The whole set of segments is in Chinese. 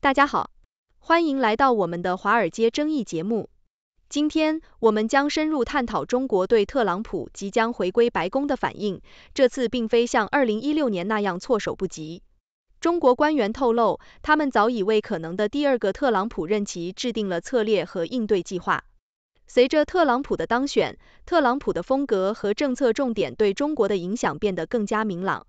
大家好，欢迎来到我们的华尔街争议节目。今天，我们将深入探讨中国对特朗普即将回归白宫的反应。这次并非像2016年那样措手不及。中国官员透露，他们早已为可能的第二个特朗普任期制定了策略和应对计划。随着特朗普的当选，特朗普的风格和政策重点对中国的影响变得更加明朗。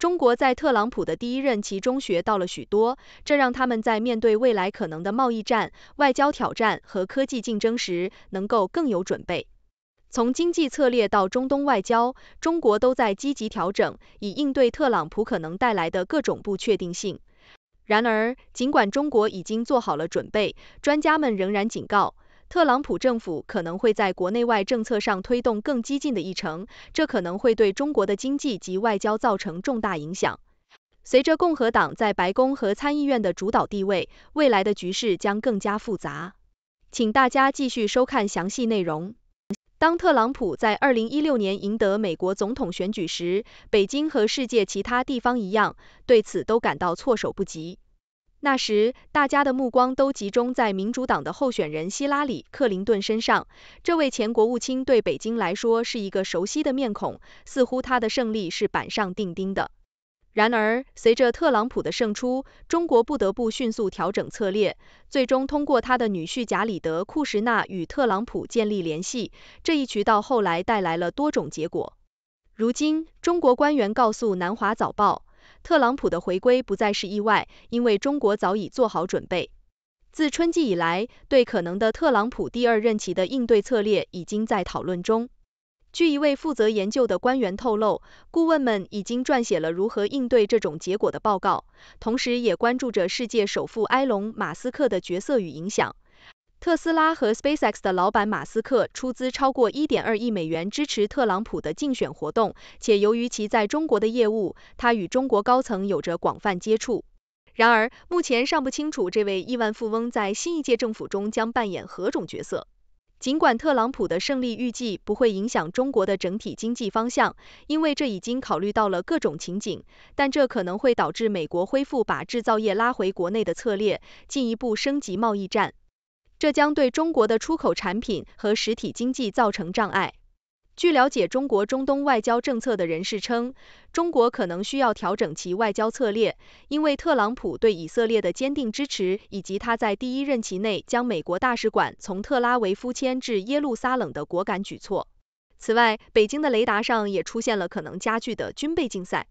中国在特朗普的第一任期中学到了许多，这让他们在面对未来可能的贸易战、外交挑战和科技竞争时能够更有准备。从经济策略到中东外交，中国都在积极调整，以应对特朗普可能带来的各种不确定性。然而，尽管中国已经做好了准备，专家们仍然警告。特朗普政府可能会在国内外政策上推动更激进的议程，这可能会对中国的经济及外交造成重大影响。随着共和党在白宫和参议院的主导地位，未来的局势将更加复杂。请大家继续收看详细内容。当特朗普在2016年赢得美国总统选举时，北京和世界其他地方一样，对此都感到措手不及。那时，大家的目光都集中在民主党的候选人希拉里·克林顿身上。这位前国务卿对北京来说是一个熟悉的面孔，似乎他的胜利是板上钉钉的。然而，随着特朗普的胜出，中国不得不迅速调整策略，最终通过他的女婿贾里德·库什纳与特朗普建立联系。这一渠道后来带来了多种结果。如今，中国官员告诉南华早报。特朗普的回归不再是意外，因为中国早已做好准备。自春季以来，对可能的特朗普第二任期的应对策略已经在讨论中。据一位负责研究的官员透露，顾问们已经撰写了如何应对这种结果的报告，同时也关注着世界首富埃隆·马斯克的角色与影响。特斯拉和 SpaceX 的老板马斯克出资超过1.2亿美元支持特朗普的竞选活动，且由于其在中国的业务，他与中国高层有着广泛接触。然而，目前尚不清楚这位亿万富翁在新一届政府中将扮演何种角色。尽管特朗普的胜利预计不会影响中国的整体经济方向，因为这已经考虑到了各种情景，但这可能会导致美国恢复把制造业拉回国内的策略，进一步升级贸易战。这将对中国的出口产品和实体经济造成障碍。据了解，中国中东外交政策的人士称，中国可能需要调整其外交策略，因为特朗普对以色列的坚定支持，以及他在第一任期内将美国大使馆从特拉维夫迁至耶路撒冷的果敢举措。此外，北京的雷达上也出现了可能加剧的军备竞赛。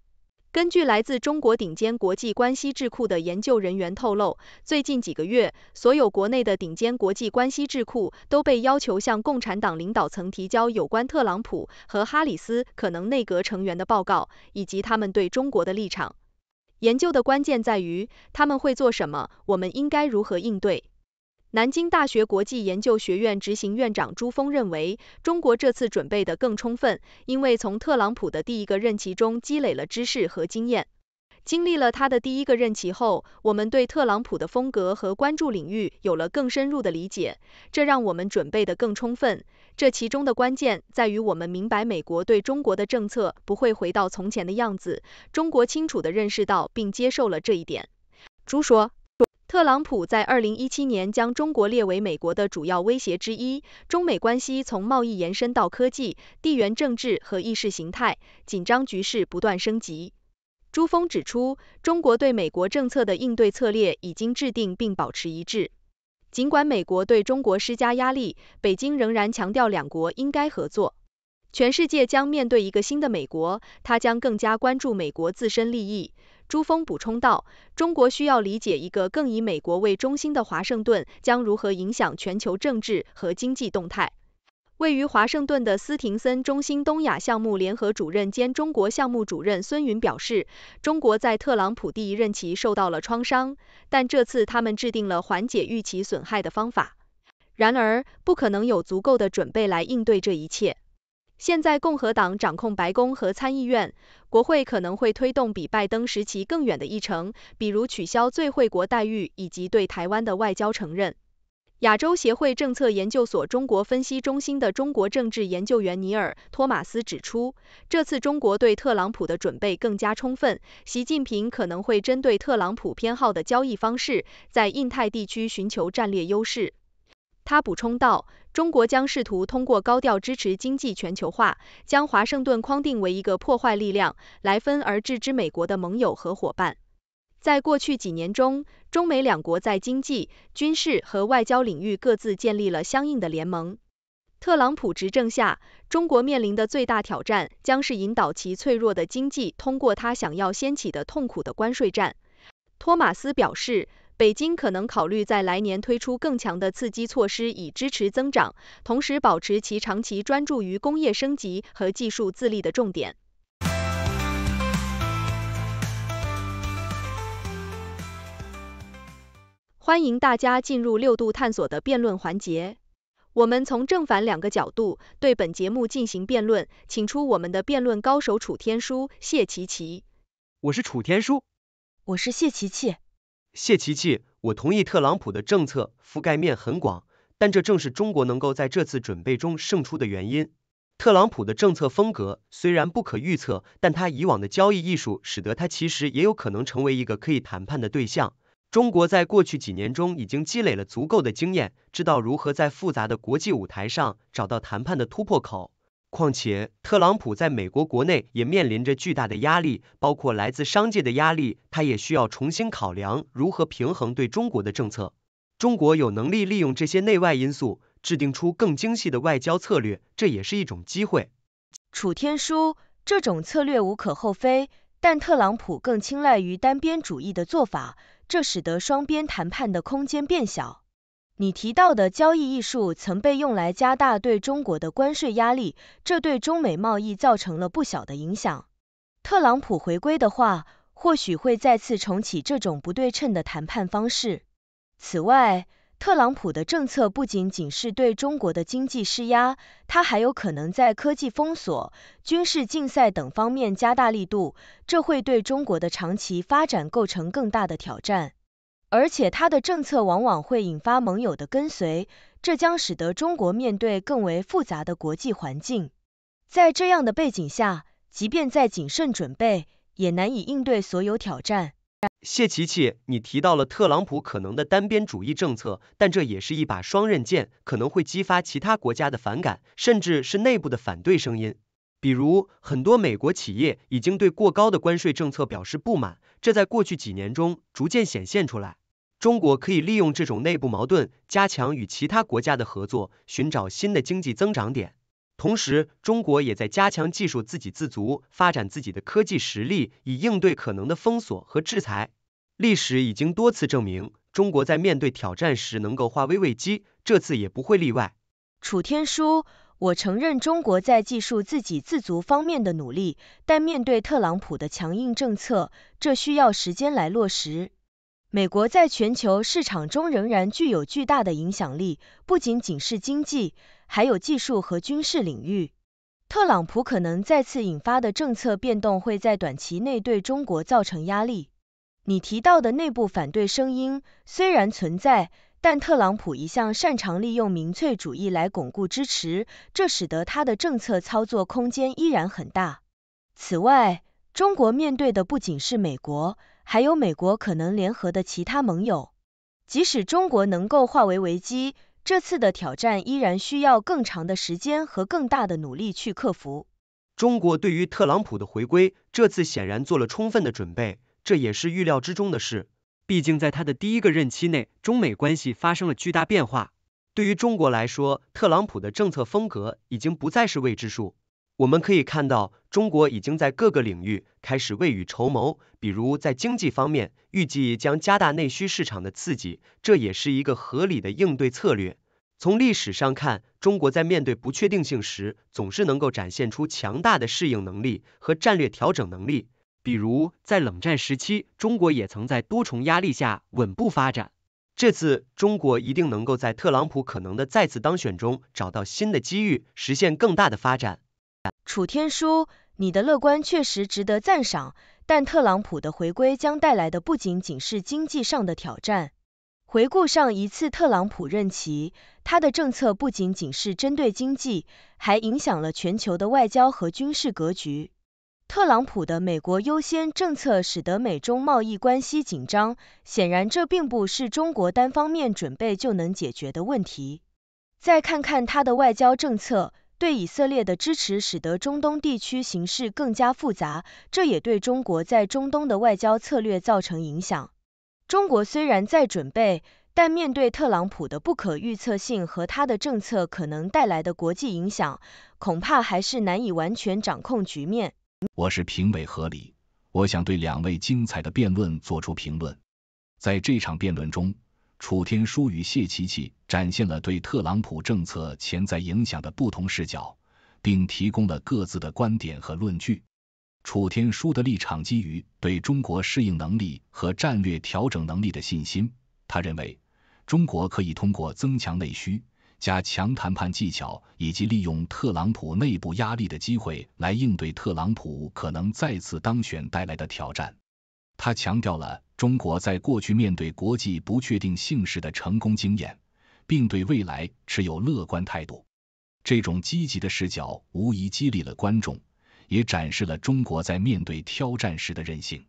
根据来自中国顶尖国际关系智库的研究人员透露，最近几个月，所有国内的顶尖国际关系智库都被要求向共产党领导层提交有关特朗普和哈里斯可能内阁成员的报告，以及他们对中国的立场。研究的关键在于他们会做什么，我们应该如何应对。南京大学国际研究学院执行院长朱峰认为，中国这次准备得更充分，因为从特朗普的第一个任期中积累了知识和经验。经历了他的第一个任期后，我们对特朗普的风格和关注领域有了更深入的理解，这让我们准备得更充分。这其中的关键在于我们明白美国对中国的政策不会回到从前的样子，中国清楚地认识到并接受了这一点。朱说。特朗普在2017年将中国列为美国的主要威胁之一。中美关系从贸易延伸到科技、地缘政治和意识形态，紧张局势不断升级。朱峰指出，中国对美国政策的应对策略已经制定并保持一致。尽管美国对中国施加压力，北京仍然强调两国应该合作。全世界将面对一个新的美国，他将更加关注美国自身利益。朱峰补充道：“中国需要理解一个更以美国为中心的华盛顿将如何影响全球政治和经济动态。”位于华盛顿的斯廷森中心东亚项目联合主任兼中国项目主任孙云表示：“中国在特朗普第一任期受到了创伤，但这次他们制定了缓解预期损害的方法。然而，不可能有足够的准备来应对这一切。”现在共和党掌控白宫和参议院，国会可能会推动比拜登时期更远的议程，比如取消最惠国待遇以及对台湾的外交承认。亚洲协会政策研究所中国分析中心的中国政治研究员尼尔·托马斯指出，这次中国对特朗普的准备更加充分，习近平可能会针对特朗普偏好的交易方式，在印太地区寻求战略优势。他补充道：“中国将试图通过高调支持经济全球化，将华盛顿框定为一个破坏力量，来分而治之美国的盟友和伙伴。在过去几年中，中美两国在经济、军事和外交领域各自建立了相应的联盟。特朗普执政下，中国面临的最大挑战将是引导其脆弱的经济通过他想要掀起的痛苦的关税战。”托马斯表示。北京可能考虑在来年推出更强的刺激措施以支持增长，同时保持其长期专注于工业升级和技术自立的重点。欢迎大家进入六度探索的辩论环节，我们从正反两个角度对本节目进行辩论，请出我们的辩论高手楚天舒、谢琪琪。我是楚天舒。我是谢琪琪。谢琪琪，我同意特朗普的政策覆盖面很广，但这正是中国能够在这次准备中胜出的原因。特朗普的政策风格虽然不可预测，但他以往的交易艺术使得他其实也有可能成为一个可以谈判的对象。中国在过去几年中已经积累了足够的经验，知道如何在复杂的国际舞台上找到谈判的突破口。况且，特朗普在美国国内也面临着巨大的压力，包括来自商界的压力。他也需要重新考量如何平衡对中国的政策。中国有能力利用这些内外因素，制定出更精细的外交策略，这也是一种机会。楚天舒，这种策略无可厚非，但特朗普更青睐于单边主义的做法，这使得双边谈判的空间变小。你提到的交易艺术曾被用来加大对中国的关税压力，这对中美贸易造成了不小的影响。特朗普回归的话，或许会再次重启这种不对称的谈判方式。此外，特朗普的政策不仅仅是对中国的经济施压，他还有可能在科技封锁、军事竞赛等方面加大力度，这会对中国的长期发展构成更大的挑战。而且，他的政策往往会引发盟友的跟随，这将使得中国面对更为复杂的国际环境。在这样的背景下，即便再谨慎准备，也难以应对所有挑战。谢琪琪，你提到了特朗普可能的单边主义政策，但这也是一把双刃剑，可能会激发其他国家的反感，甚至是内部的反对声音。比如，很多美国企业已经对过高的关税政策表示不满，这在过去几年中逐渐显现出来。中国可以利用这种内部矛盾，加强与其他国家的合作，寻找新的经济增长点。同时，中国也在加强技术自给自足，发展自己的科技实力，以应对可能的封锁和制裁。历史已经多次证明，中国在面对挑战时能够化危为机，这次也不会例外。楚天舒。我承认中国在技术自给自足方面的努力，但面对特朗普的强硬政策，这需要时间来落实。美国在全球市场中仍然具有巨大的影响力，不仅仅是经济，还有技术和军事领域。特朗普可能再次引发的政策变动会在短期内对中国造成压力。你提到的内部反对声音虽然存在。但特朗普一向擅长利用民粹主义来巩固支持，这使得他的政策操作空间依然很大。此外，中国面对的不仅是美国，还有美国可能联合的其他盟友。即使中国能够化为危机，这次的挑战依然需要更长的时间和更大的努力去克服。中国对于特朗普的回归，这次显然做了充分的准备，这也是预料之中的事。毕竟，在他的第一个任期内，中美关系发生了巨大变化。对于中国来说，特朗普的政策风格已经不再是未知数。我们可以看到，中国已经在各个领域开始未雨绸缪，比如在经济方面，预计将加大内需市场的刺激，这也是一个合理的应对策略。从历史上看，中国在面对不确定性时，总是能够展现出强大的适应能力和战略调整能力。比如，在冷战时期，中国也曾在多重压力下稳步发展。这次，中国一定能够在特朗普可能的再次当选中找到新的机遇，实现更大的发展。楚天舒，你的乐观确实值得赞赏，但特朗普的回归将带来的不仅仅是经济上的挑战。回顾上一次特朗普任期，他的政策不仅仅是针对经济，还影响了全球的外交和军事格局。特朗普的“美国优先”政策使得美中贸易关系紧张，显然这并不是中国单方面准备就能解决的问题。再看看他的外交政策，对以色列的支持使得中东地区形势更加复杂，这也对中国在中东的外交策略造成影响。中国虽然在准备，但面对特朗普的不可预测性和他的政策可能带来的国际影响，恐怕还是难以完全掌控局面。我是评委何理，我想对两位精彩的辩论做出评论。在这场辩论中，楚天舒与谢琪琪展现了对特朗普政策潜在影响的不同视角，并提供了各自的观点和论据。楚天舒的立场基于对中国适应能力和战略调整能力的信心，他认为中国可以通过增强内需。加强谈判技巧，以及利用特朗普内部压力的机会来应对特朗普可能再次当选带来的挑战。他强调了中国在过去面对国际不确定性时的成功经验，并对未来持有乐观态度。这种积极的视角无疑激励了观众，也展示了中国在面对挑战时的韧性。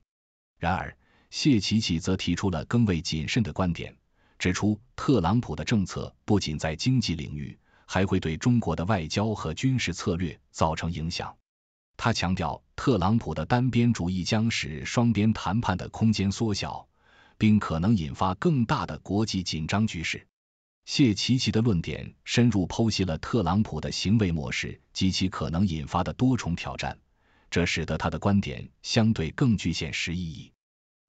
然而，谢琪琪则提出了更为谨慎的观点。指出，特朗普的政策不仅在经济领域，还会对中国的外交和军事策略造成影响。他强调，特朗普的单边主义将使双边谈判的空间缩小，并可能引发更大的国际紧张局势。谢奇奇的论点深入剖析了特朗普的行为模式及其可能引发的多重挑战，这使得他的观点相对更具现实意义。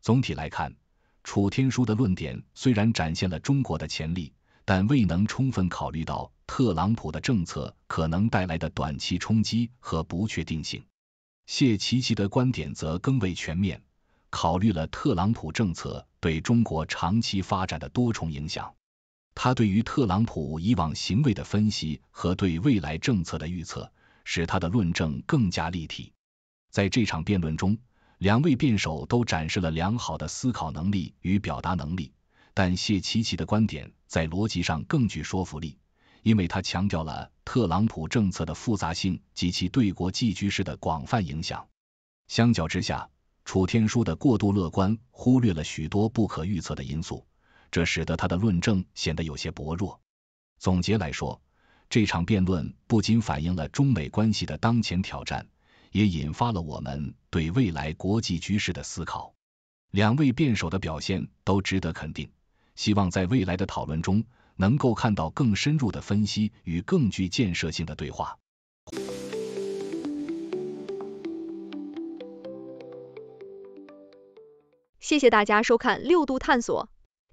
总体来看，楚天舒的论点虽然展现了中国的潜力，但未能充分考虑到特朗普的政策可能带来的短期冲击和不确定性。谢奇奇的观点则更为全面，考虑了特朗普政策对中国长期发展的多重影响。他对于特朗普以往行为的分析和对未来政策的预测，使他的论证更加立体。在这场辩论中。两位辩手都展示了良好的思考能力与表达能力，但谢奇奇的观点在逻辑上更具说服力，因为他强调了特朗普政策的复杂性及其对国际局势的广泛影响。相较之下，楚天舒的过度乐观忽略了许多不可预测的因素，这使得他的论证显得有些薄弱。总结来说，这场辩论不仅反映了中美关系的当前挑战。也引发了我们对未来国际局势的思考。两位辩手的表现都值得肯定，希望在未来的讨论中能够看到更深入的分析与更具建设性的对话。谢谢大家收看《六度探索》。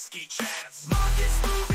risky chance. Markets move.